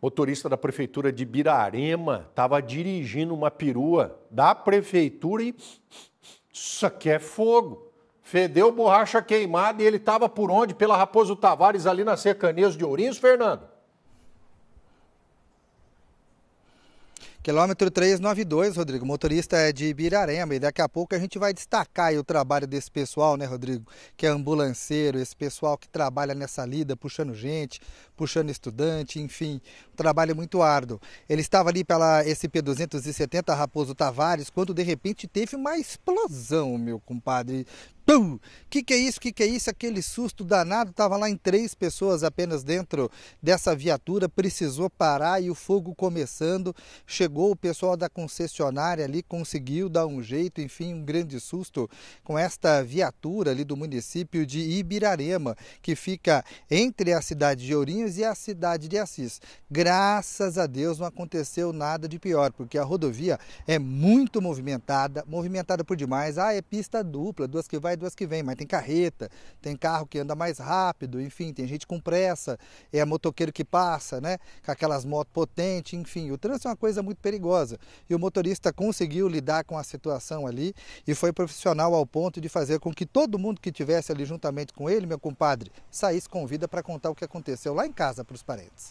Motorista da prefeitura de Birarema estava dirigindo uma perua da prefeitura e isso aqui é fogo. Fedeu borracha queimada e ele estava por onde? Pela Raposo Tavares ali na Cercanias de Ourinhos, Fernando? Quilômetro 392, Rodrigo. motorista é de Ibirarema e daqui a pouco a gente vai destacar o trabalho desse pessoal, né, Rodrigo? Que é ambulanceiro, esse pessoal que trabalha nessa lida, puxando gente, puxando estudante, enfim, um trabalho muito árduo. Ele estava ali pela SP-270 Raposo Tavares, quando de repente teve uma explosão, meu compadre, Pum! Que que é isso? Que que é isso? Aquele susto danado. Tava lá em três pessoas apenas dentro dessa viatura, precisou parar e o fogo começando. Chegou o pessoal da concessionária ali, conseguiu dar um jeito, enfim, um grande susto com esta viatura ali do município de Ibirarema, que fica entre a cidade de Ourinhos e a cidade de Assis. Graças a Deus não aconteceu nada de pior, porque a rodovia é muito movimentada, movimentada por demais. Ah, é pista dupla, duas que vai duas que vem, mas tem carreta, tem carro que anda mais rápido, enfim, tem gente com pressa, é motoqueiro que passa, né? Com aquelas motos potentes, enfim. O trânsito é uma coisa muito perigosa. E o motorista conseguiu lidar com a situação ali e foi profissional ao ponto de fazer com que todo mundo que estivesse ali juntamente com ele, meu compadre, saísse com vida para contar o que aconteceu lá em casa para os parentes.